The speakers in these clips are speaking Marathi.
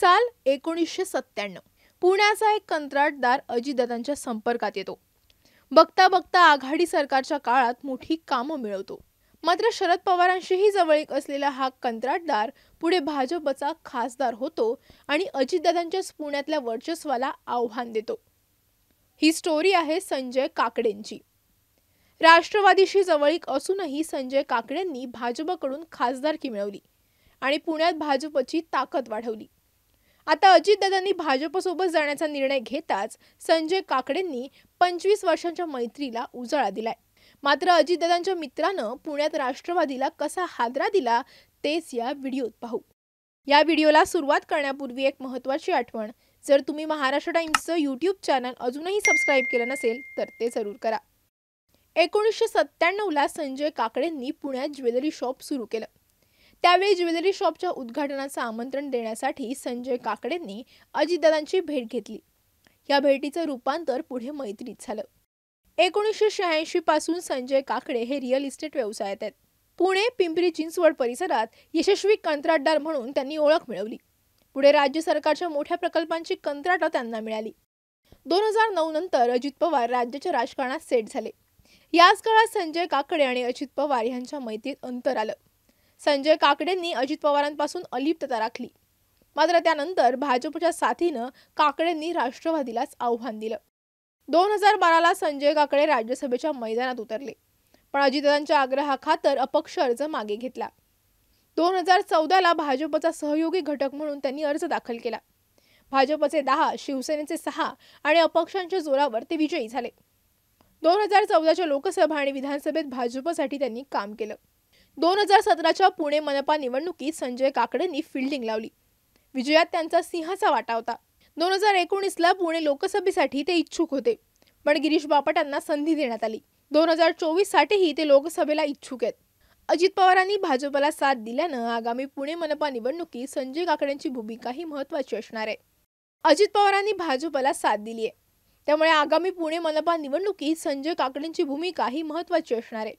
साल एकोणीसशे सत्त्याण्णव पुण्याचा एक कंत्राटदार अजितदादांच्या संपर्कात येतो बघता बघता आघाडी सरकारच्या काळात मोठी कामं मिळवतो मात्र शरद पवारांशीही जवळीक असलेला हा कंत्राटदार पुढे भाजपचा खासदार होतो आणि अजितदादांच्याच पुण्यातल्या वर्चस्वाला आव्हान देतो ही स्टोरी आहे संजय काकडेंची राष्ट्रवादीशी जवळीक असूनही संजय काकडेंनी भाजपकडून खासदारकी मिळवली आणि पुण्यात भाजपची ताकद वाढवली आता अजितदादांनी भाजपसोबत जाण्याचा निर्णय घेताच संजय काकडेंनी पंचवीस वर्षांच्या मैत्रीला उजाळा दिलाय मात्र अजितदादांच्या मित्रानं पुण्यात राष्ट्रवादीला कसा हादरा दिला तेच या व्हिडिओत पाहू या व्हिडिओला सुरुवात करण्यापूर्वी एक महत्त्वाची आठवण जर तुम्ही महाराष्ट्र टाइम्सचं यूट्यूब चॅनल अजूनही सबस्क्राईब केलं नसेल तर ते जरूर करा एकोणीसशे सत्त्याण्णवला संजय काकडेंनी पुण्यात ज्वेलरी शॉप सुरू केलं त्यावेळी ज्वेलरी शॉपच्या उद्घाटनाचं आमंत्रण देण्यासाठी संजय काकडेंनी अजितदादांची भेट घेतली या भेटीचं रूपांतर पुढे मैत्रीत झालं एकोणीसशे शहाऐंशी पासून संजय काकडे हे रिअल इस्टेट व्यवसायात आहेत पुणे पिंपरी चिंचवड परिसरात यशस्वी कंत्राटदार म्हणून त्यांनी ओळख मिळवली पुढे राज्य सरकारच्या मोठ्या प्रकल्पांची कंत्राटं त्यांना मिळाली दोन हजार नऊ नंतर अजित पवार राज्याच्या राजकारणात सेट झाले याच काळात संजय काकडे आणि अजित पवार यांच्या मैत्रीत अंतर आलं संजय काकडेंनी अजित पवारांपासून अलिप्तता राखली मात्र त्यानंतर भाजपच्या साथीनं काकडेंनी राष्ट्रवादीलाच आव्हान दिलं दोन हजार बाराला संजय काकडे राज्यसभेच्या मैदानात उतरले पण अजितदादांच्या आग्रहाखातर अपक्ष अर्ज मागे घेतला दोन हजार चौदाला भाजपचा सहयोगी घटक म्हणून त्यांनी अर्ज दाखल केला भाजपचे दहा शिवसेनेचे सहा आणि अपक्षांच्या जोरावर ते विजयी झाले दोन हजार चौदाच्या लोकसभा आणि विधानसभेत भाजपसाठी त्यांनी काम केलं दोन हजार सतराच्या पुणे मनपा निवडणुकीत संजय काकडेंनी फिल्डिंग लावली विजयात त्यांचा सिंहाचा वाटा होता दोन हजार एकोणीसला पुणे लोकसभेसाठी ते इच्छुक होते पण गिरीश बापट यांना संधी देण्यात आली दोन हजार चोवीससाठीही ते लोकसभेला इच्छुक आहेत अजित पवारांनी भाजपला साथ दिल्यानं आगामी पुणे मनपा निवडणुकीत संजय काकडेंची भूमिकाही ही महत्त्वाची असणार आहे अजित पवारांनी भाजपला साथ दिली आहे त्यामुळे आगामी पुणे मनपा निवडणुकीत संजय काकडेंची भूमिका ही महत्त्वाची असणार आहे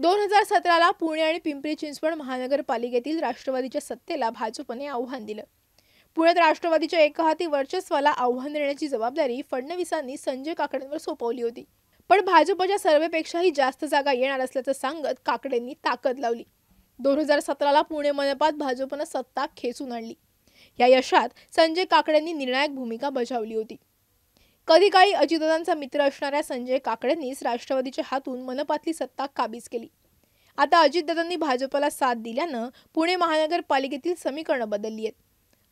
दोन हजार सतराला पुणे आणि पिंपरी चिंचवड महानगरपालिकेतील राष्ट्रवादीच्या सत्तेला भाजपने आव्हान दिलं पुण्यात राष्ट्रवादीच्या एकाहाती वर्चस्वाला आव्हान देण्याची जबाबदारी फडणवीसांनी संजय काकडेंवर सोपवली होती पण भाजपच्या सर्वेपेक्षाही जास्त जागा येणार असल्याचं सांगत काकडेंनी ताकद लावली दोन हजार सतराला पुणे मनपात भाजपनं सत्ता खेचून आणली या यशात संजय काकडेंनी निर्णायक भूमिका बजावली होती कधी काळी अजितदादांचा मित्र असणाऱ्या संजय काकडेंनीच राष्ट्रवादीच्या हातून मनपातली सत्ता काबीज केली आता अजितदादांनी भाजपला साथ दिल्यानं पुणे महानगरपालिकेतील समीकरणं बदलली आहेत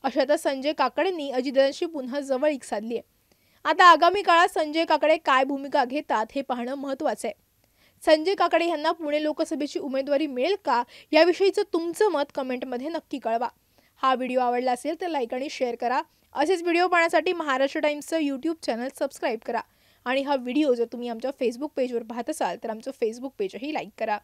अशातच संजय काकडेंनी अजितदादांशी पुन्हा जवळीक साधली आहे आता आगामी काळात संजय काकडे काय भूमिका घेतात हे पाहणं महत्त्वाचं आहे संजय काकडे यांना पुणे लोकसभेची उमेदवारी मिळेल का याविषयीचं तुमचं मत कमेंटमध्ये नक्की कळवा हा व्हिडिओ आवडला असेल तर लाईक आणि शेअर करा असेच व्हिडिओ पाहण्यासाठी महाराष्ट्र टाईम्सचं यूट्यूब चॅनल सबस्क्राईब करा आणि हा व्हिडिओ जर तुम्ही आमच्या फेसबुक पेजवर पाहत असाल तर आमचं फेसबुक पेजही लाईक करा